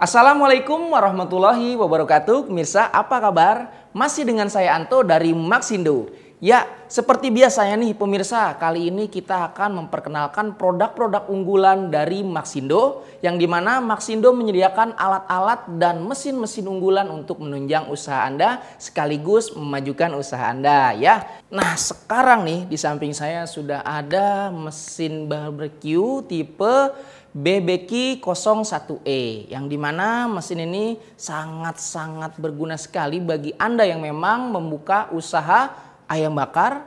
Assalamualaikum warahmatullahi wabarakatuh. Pemirsa, apa kabar? Masih dengan saya Anto dari Maxindo. Ya, seperti biasanya nih pemirsa, kali ini kita akan memperkenalkan produk-produk unggulan dari Maxindo yang dimana Maxindo menyediakan alat-alat dan mesin-mesin unggulan untuk menunjang usaha Anda sekaligus memajukan usaha Anda ya. Nah sekarang nih di samping saya sudah ada mesin barbecue tipe BBQ 01E yang dimana mesin ini sangat-sangat berguna sekali bagi Anda yang memang membuka usaha ayam bakar,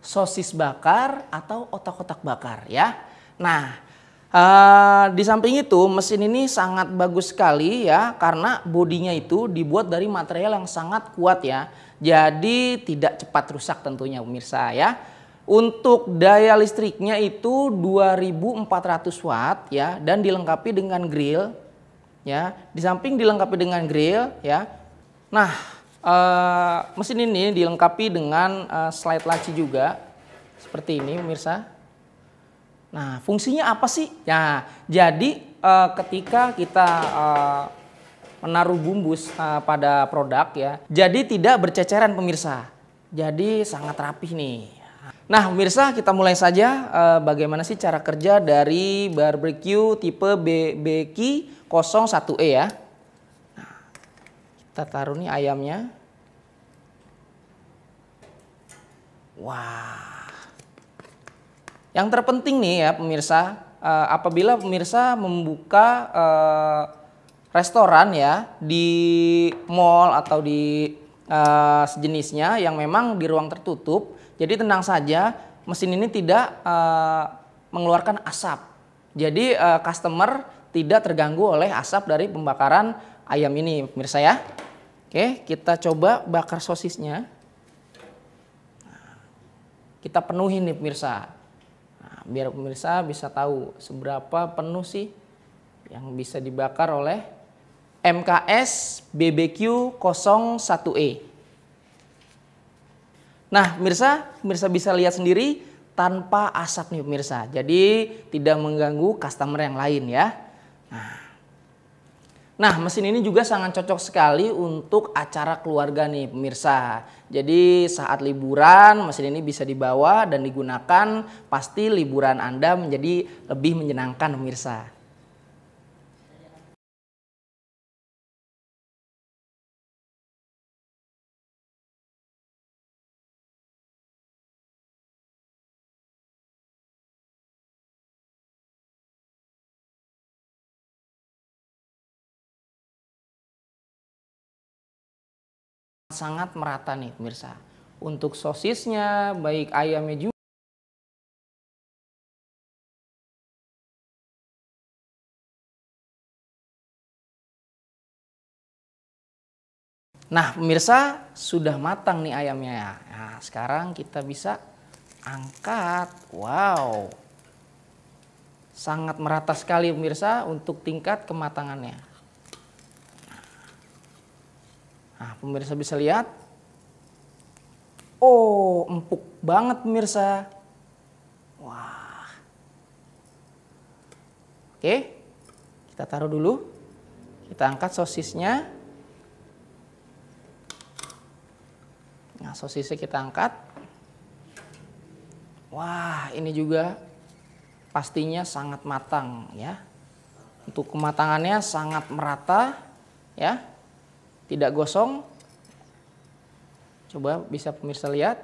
sosis bakar, atau otak-otak bakar ya. Nah, Uh, di samping itu mesin ini sangat bagus sekali ya karena bodinya itu dibuat dari material yang sangat kuat ya. Jadi tidak cepat rusak tentunya pemirsa ya. Untuk daya listriknya itu 2400 watt ya dan dilengkapi dengan grill ya. Di samping dilengkapi dengan grill ya. Nah, Eh, mesin ini dilengkapi dengan uh, slide laci juga, seperti ini pemirsa. Nah, fungsinya apa sih? Ya, jadi uh, ketika kita uh, menaruh bumbu uh, pada produk ya, jadi tidak berceceran pemirsa. Jadi sangat rapih nih. Nah, pemirsa, kita mulai saja uh, bagaimana sih cara kerja dari barbecue tipe BBQ 01E ya. Kita taruh nih ayamnya. Wah. Yang terpenting nih ya pemirsa, eh, apabila pemirsa membuka eh, restoran ya di mall atau di eh, sejenisnya yang memang di ruang tertutup. Jadi tenang saja, mesin ini tidak mengeluarkan asap. Jadi customer tidak terganggu oleh asap dari pembakaran ayam ini pemirsa ya. Oke, kita coba bakar sosisnya. Nah, kita penuhi nih pemirsa. Nah, biar pemirsa bisa tahu seberapa penuh sih yang bisa dibakar oleh MKS BBQ 01E. Nah, pemirsa, pemirsa bisa lihat sendiri tanpa asap nih pemirsa. Jadi tidak mengganggu customer yang lain ya. Nah, Nah, mesin ini juga sangat cocok sekali untuk acara keluarga nih pemirsa. Jadi saat liburan mesin ini bisa dibawa dan digunakan pasti liburan Anda menjadi lebih menyenangkan pemirsa. sangat merata nih pemirsa. Untuk sosisnya, baik ayamnya juga. Nah, pemirsa, sudah matang nih ayamnya ya. Nah, sekarang kita bisa angkat. Wow. Sangat merata sekali pemirsa untuk tingkat kematangannya. pemirsa bisa lihat. Oh, empuk banget pemirsa. Wah. Oke, kita taruh dulu. Kita angkat sosisnya. Nah, sosisnya kita angkat. Wah, ini juga pastinya sangat matang ya. Untuk kematangannya sangat merata ya. Tidak gosong, Coba bisa pemirsa lihat.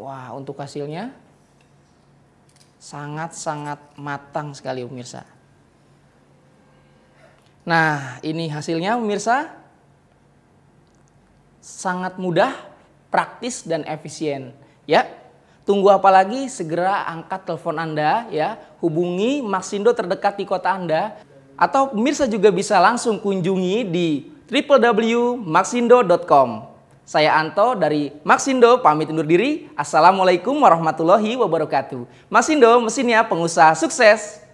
Wah, untuk hasilnya sangat-sangat matang sekali pemirsa. Nah, ini hasilnya pemirsa. Sangat mudah, praktis dan efisien, ya. Tunggu apa lagi? Segera angkat telepon Anda ya, hubungi Maxindo terdekat di kota Anda atau pemirsa juga bisa langsung kunjungi di www.maxindo.com. Saya Anto dari Maxindo pamit undur diri. Assalamualaikum warahmatullahi wabarakatuh. Maxindo mesinnya pengusaha sukses.